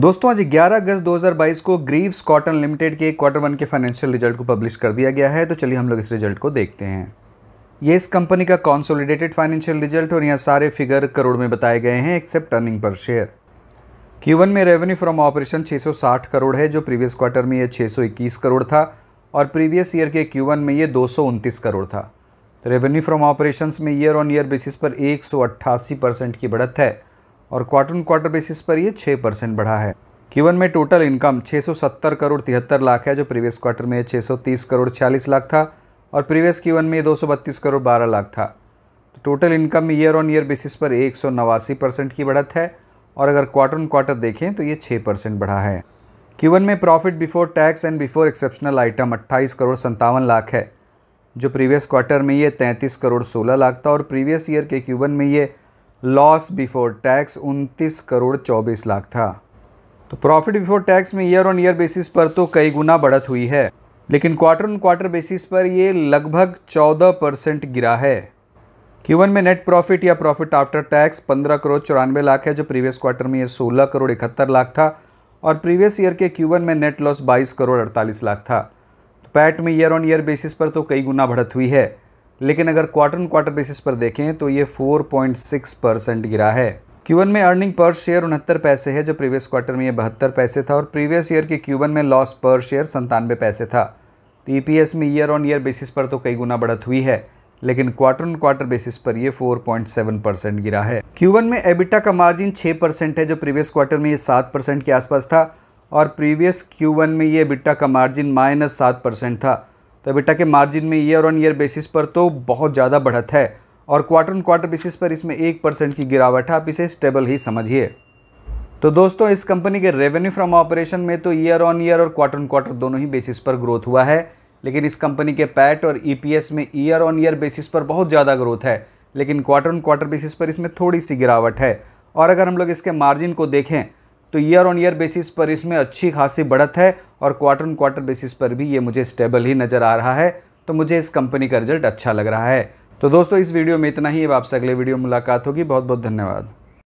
दोस्तों आज 11 अगस्त 2022 को ग्रीव्स कॉटन लिमिटेड के क्वार्टर वन के फाइनेंशियल रिजल्ट को पब्लिश कर दिया गया है तो चलिए हम लोग इस रिजल्ट को देखते हैं ये इस कंपनी का कॉन्सोलिडेटेड फाइनेंशियल रिजल्ट और यहाँ सारे फिगर करोड़ में बताए गए हैं except earning per share Q में रेवेन्यू फ्रॉम ऑपरेशन छः करोड़ है जो प्रीवियस क्वार्टर में ये छः करोड़ था और प्रीवियस ईयर के क्यू में ये दो करोड़ था रेवेन्यू फ्रॉम ऑपरेशन में ईयर ऑन ईयर बेसिस पर एक की बढ़त है और क्वार्टर क्वार्टर बेसिस पर ये छः परसेंट बढ़ा है कीवन में टोटल इनकम 670 करोड़ तिहत्तर लाख है जो प्रीवियस क्वार्टर में 630 करोड़ छियालीस लाख था और प्रीवियस क्यूवन में दो करोड़ 12 लाख था तो total income year on year basis पर एक परसेंट की बढ़त है और अगर क्वार्टर ऑन क्वार्टर देखें तो ये छः परसेंट बढ़ा है क्यूवन में profit before tax and before exceptional item अट्ठाईस करोड़ संतावन लाख है जो प्रीवियस क्वार्टर में ये 33 करोड़ 16 लाख था और प्रीवियस ईयर के क्यूबन में ये लॉस बिफोर टैक्स उनतीस करोड़ चौबीस लाख था तो प्रॉफिट बिफोर टैक्स में ईयर ऑन ईयर बेसिस पर तो कई गुना बढ़त हुई है लेकिन क्वार्टर ऑन क्वार्टर बेसिस पर ये लगभग 14 परसेंट गिरा है क्यूवन में नेट प्रॉफिट या प्रॉफिट आफ्टर टैक्स 15 करोड़ चौरानवे लाख है जो प्रीवियस क्वार्टर में ये 16 करोड़ इकहत्तर लाख था और प्रीवियस ईयर के क्यूवन में नेट लॉस 22 करोड़ 48 लाख था तो पैट में ईयर ऑन ईयर बेसिस पर तो कई गुना बढ़त हुई है लेकिन अगर क्वार्टर क्वार्टर बेसिस पर देखें तो ये 4.6 परसेंट गिरा है Q1 में अर्निंग पर शेयर उनहत्तर पैसे है जो प्रीवियस क्वार्टर में ये बहत्तर पैसे था और प्रीवियस ईयर के Q1 में लॉस पर शेयर संतानवे पैसे था तो ई e में ईयर ऑन ईयर बेसिस पर तो कई गुना बढ़त हुई है लेकिन क्वार्टर ऑन क्वार्टर बेसिस पर ये 4.7 परसेंट गिरा है Q1 में एबिटा का मार्जिन 6 परसेंट है जो प्रीवियस क्वार्टर में ये 7 परसेंट के आसपास था और प्रीवियस Q1 में ये एबिटा का मार्जिन माइनस सात परसेंट था तो बेटा के मार्जिन में ईयर ऑन ईयर बेसिस पर तो बहुत ज़्यादा बढ़त है और क्वार्टर ऑन क्वार्टर बेसिस पर इसमें एक परसेंट की गिरावट है आप इसे स्टेबल ही समझिए तो दोस्तों इस कंपनी के रेवेन्यू फ्रॉम ऑपरेशन में तो ईयर ऑन ईयर और क्वार्टर ऑन क्वार्टर दोनों ही बेसिस पर ग्रोथ हुआ है लेकिन इस कंपनी के पैट और ई e में ईयर ऑन ईयर बेसिस पर बहुत ज़्यादा ग्रोथ है लेकिन क्वार्टर ऑन क्वार्टर बेसिस पर इसमें थोड़ी सी गिरावट है और अगर हम लोग इसके मार्जिन को देखें तो ईयर ऑन ईयर बेसिस पर इसमें अच्छी खासी बढ़त है और क्वार्टर ऑन क्वार्टर बेसिस पर भी ये मुझे स्टेबल ही नज़र आ रहा है तो मुझे इस कंपनी का रिजल्ट अच्छा लग रहा है तो दोस्तों इस वीडियो में इतना ही अब आपसे अगले वीडियो मुलाकात होगी बहुत बहुत धन्यवाद